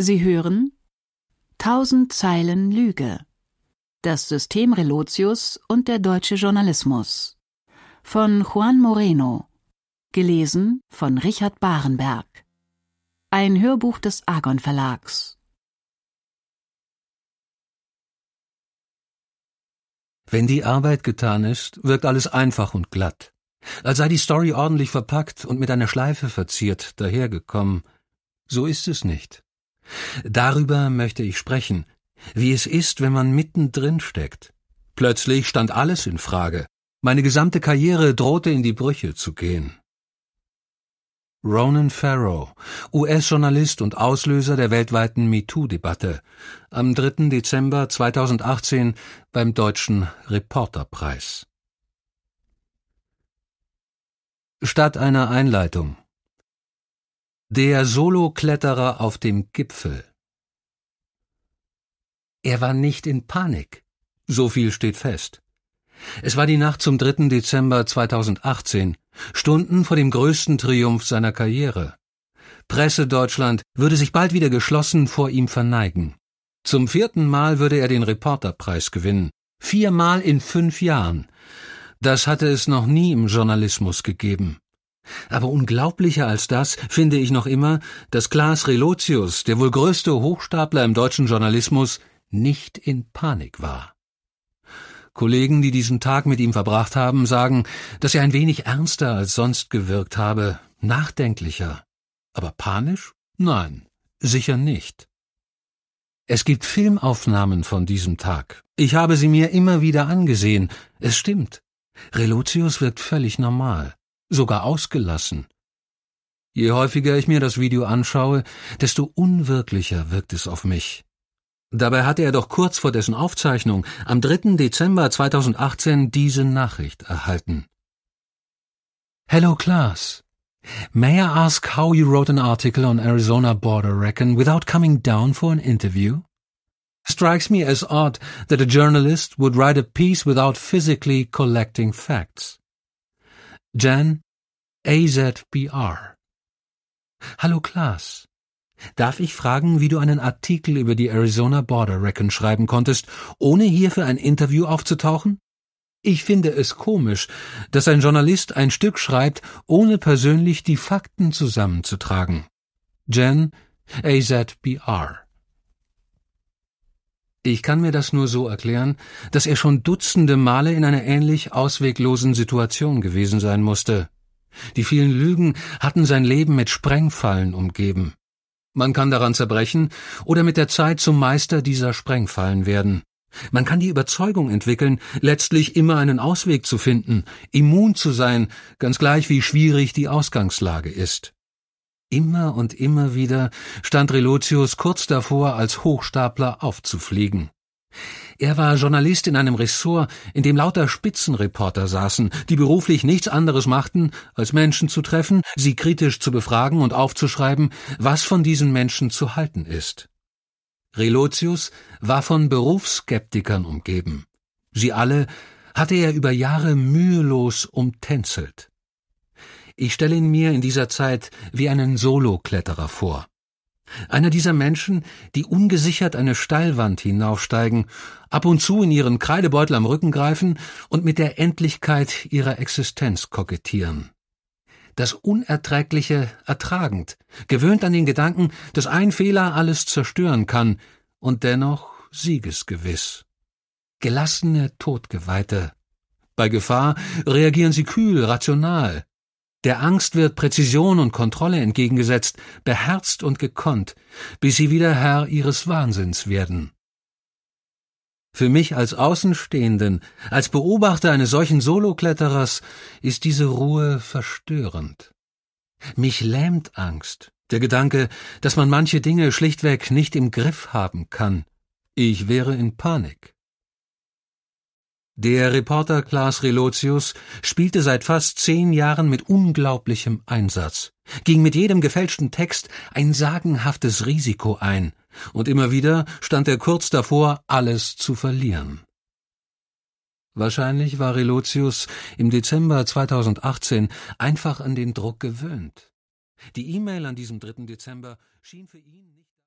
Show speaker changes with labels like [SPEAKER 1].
[SPEAKER 1] Sie hören Tausend Zeilen Lüge. Das System Relotius und der deutsche Journalismus von Juan Moreno. Gelesen von Richard Barenberg. Ein Hörbuch des Argon Verlags. Wenn die Arbeit getan ist, wirkt alles einfach und glatt. Als sei die Story ordentlich verpackt und mit einer Schleife verziert dahergekommen. So ist es nicht. Darüber möchte ich sprechen, wie es ist, wenn man mittendrin steckt. Plötzlich stand alles in Frage. Meine gesamte Karriere drohte in die Brüche zu gehen. Ronan Farrow, US-Journalist und Auslöser der weltweiten MeToo-Debatte, am 3. Dezember 2018 beim Deutschen Reporterpreis. Statt einer Einleitung der Solokletterer auf dem Gipfel. Er war nicht in Panik. So viel steht fest. Es war die Nacht zum 3. Dezember 2018, Stunden vor dem größten Triumph seiner Karriere. Presse Deutschland würde sich bald wieder geschlossen vor ihm verneigen. Zum vierten Mal würde er den Reporterpreis gewinnen. Viermal in fünf Jahren. Das hatte es noch nie im Journalismus gegeben. Aber unglaublicher als das finde ich noch immer, dass Klaas Relotius, der wohl größte Hochstapler im deutschen Journalismus, nicht in Panik war. Kollegen, die diesen Tag mit ihm verbracht haben, sagen, dass er ein wenig ernster als sonst gewirkt habe, nachdenklicher. Aber panisch? Nein, sicher nicht. Es gibt Filmaufnahmen von diesem Tag. Ich habe sie mir immer wieder angesehen. Es stimmt. Relotius wirkt völlig normal sogar ausgelassen. Je häufiger ich mir das Video anschaue, desto unwirklicher wirkt es auf mich. Dabei hatte er doch kurz vor dessen Aufzeichnung am 3. Dezember 2018 diese Nachricht erhalten. Hello Klaas. May I ask how you wrote an article on Arizona border reckon without coming down for an interview? Strikes me as odd that a journalist would write a piece without physically collecting facts. Jan AZBR. Hallo Klaas. Darf ich fragen, wie du einen Artikel über die Arizona Border Reckon schreiben konntest, ohne hier für ein Interview aufzutauchen? Ich finde es komisch, dass ein Journalist ein Stück schreibt, ohne persönlich die Fakten zusammenzutragen. Jen AZBR ich kann mir das nur so erklären, dass er schon dutzende Male in einer ähnlich ausweglosen Situation gewesen sein musste. Die vielen Lügen hatten sein Leben mit Sprengfallen umgeben. Man kann daran zerbrechen oder mit der Zeit zum Meister dieser Sprengfallen werden. Man kann die Überzeugung entwickeln, letztlich immer einen Ausweg zu finden, immun zu sein, ganz gleich wie schwierig die Ausgangslage ist. Immer und immer wieder stand Relotius kurz davor, als Hochstapler aufzufliegen. Er war Journalist in einem Ressort, in dem lauter Spitzenreporter saßen, die beruflich nichts anderes machten, als Menschen zu treffen, sie kritisch zu befragen und aufzuschreiben, was von diesen Menschen zu halten ist. Relotius war von Berufsskeptikern umgeben. Sie alle hatte er über Jahre mühelos umtänzelt. Ich stelle ihn mir in dieser Zeit wie einen Solokletterer vor. Einer dieser Menschen, die ungesichert eine Steilwand hinaufsteigen, ab und zu in ihren Kreidebeutel am Rücken greifen und mit der Endlichkeit ihrer Existenz kokettieren. Das Unerträgliche ertragend, gewöhnt an den Gedanken, dass ein Fehler alles zerstören kann und dennoch siegesgewiss. Gelassene Todgeweihte. Bei Gefahr reagieren sie kühl, rational, der Angst wird Präzision und Kontrolle entgegengesetzt, beherzt und gekonnt, bis sie wieder Herr ihres Wahnsinns werden. Für mich als Außenstehenden, als Beobachter eines solchen Solokletterers ist diese Ruhe verstörend. Mich lähmt Angst, der Gedanke, dass man manche Dinge schlichtweg nicht im Griff haben kann. Ich wäre in Panik. Der Reporter Klaas Relotius spielte seit fast zehn Jahren mit unglaublichem Einsatz, ging mit jedem gefälschten Text ein sagenhaftes Risiko ein, und immer wieder stand er kurz davor, alles zu verlieren. Wahrscheinlich war Relotius im Dezember 2018 einfach an den Druck gewöhnt. Die E-Mail an diesem 3. Dezember schien für ihn nicht